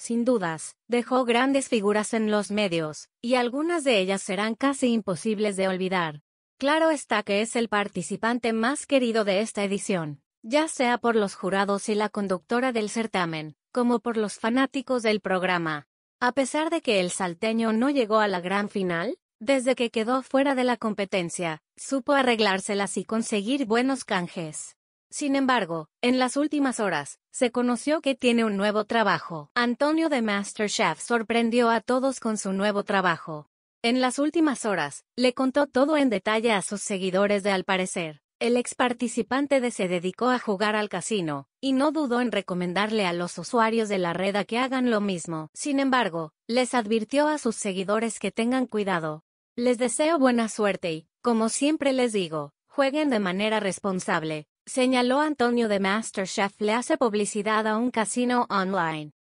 sin dudas, dejó grandes figuras en los medios, y algunas de ellas serán casi imposibles de olvidar. Claro está que es el participante más querido de esta edición, ya sea por los jurados y la conductora del certamen, como por los fanáticos del programa. A pesar de que el salteño no llegó a la gran final, desde que quedó fuera de la competencia, supo arreglárselas y conseguir buenos canjes. Sin embargo, en las últimas horas, se conoció que tiene un nuevo trabajo. Antonio de Masterchef sorprendió a todos con su nuevo trabajo. En las últimas horas, le contó todo en detalle a sus seguidores de al parecer. El ex participante de se dedicó a jugar al casino, y no dudó en recomendarle a los usuarios de la red a que hagan lo mismo. Sin embargo, les advirtió a sus seguidores que tengan cuidado. Les deseo buena suerte y, como siempre les digo, jueguen de manera responsable, señaló Antonio de MasterChef le hace publicidad a un casino online.